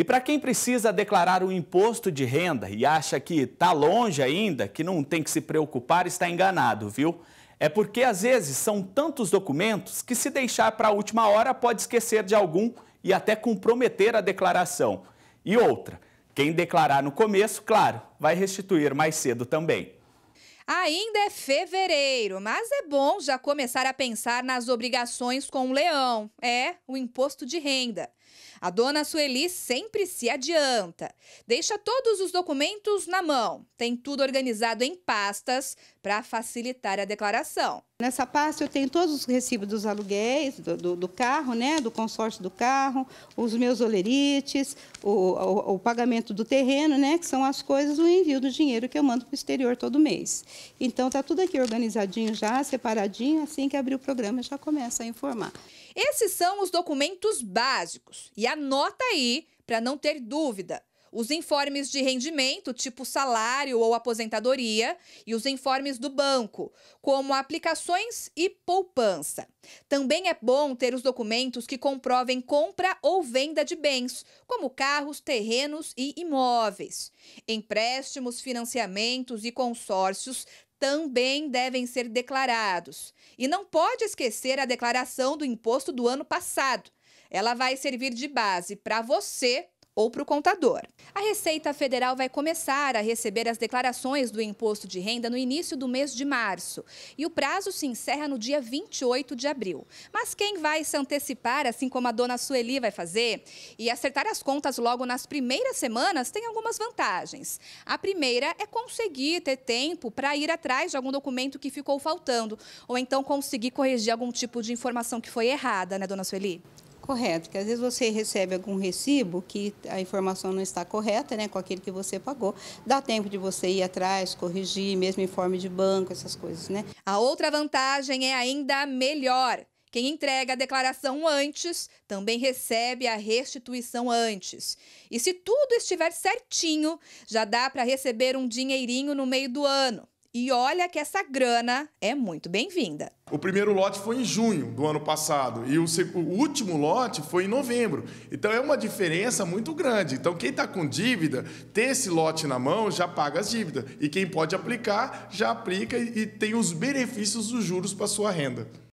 E para quem precisa declarar o imposto de renda e acha que está longe ainda, que não tem que se preocupar, está enganado, viu? É porque às vezes são tantos documentos que se deixar para a última hora pode esquecer de algum e até comprometer a declaração. E outra, quem declarar no começo, claro, vai restituir mais cedo também. Ainda é fevereiro, mas é bom já começar a pensar nas obrigações com o leão. É, o imposto de renda. A dona Sueli sempre se adianta. Deixa todos os documentos na mão. Tem tudo organizado em pastas para facilitar a declaração. Nessa pasta eu tenho todos os recibos dos aluguéis, do, do, do carro, né, do consórcio do carro, os meus olerites, o, o, o, pagamento do terreno, né, que são as coisas, o envio do dinheiro que eu mando para o exterior todo mês. Então está tudo aqui organizadinho já, separadinho, assim que abrir o programa já começa a informar. Esses são os documentos básicos e anota aí para não ter dúvida. Os informes de rendimento, tipo salário ou aposentadoria, e os informes do banco, como aplicações e poupança. Também é bom ter os documentos que comprovem compra ou venda de bens, como carros, terrenos e imóveis. Empréstimos, financiamentos e consórcios também devem ser declarados. E não pode esquecer a declaração do imposto do ano passado ela vai servir de base para você ou para o contador. A Receita Federal vai começar a receber as declarações do imposto de renda no início do mês de março e o prazo se encerra no dia 28 de abril. Mas quem vai se antecipar, assim como a dona Sueli vai fazer, e acertar as contas logo nas primeiras semanas tem algumas vantagens. A primeira é conseguir ter tempo para ir atrás de algum documento que ficou faltando ou então conseguir corrigir algum tipo de informação que foi errada, né, dona Sueli? correto, que às vezes você recebe algum recibo que a informação não está correta, né, com aquele que você pagou. Dá tempo de você ir atrás, corrigir, mesmo informe de banco, essas coisas, né? A outra vantagem é ainda melhor. Quem entrega a declaração antes também recebe a restituição antes. E se tudo estiver certinho, já dá para receber um dinheirinho no meio do ano. E olha que essa grana é muito bem-vinda. O primeiro lote foi em junho do ano passado e o, último lote foi em novembro. Então é uma diferença muito grande. Então quem está com dívida, ter esse lote na mão já paga as dívidas. E quem pode aplicar, já aplica e, e tem os benefícios dos juros para sua renda.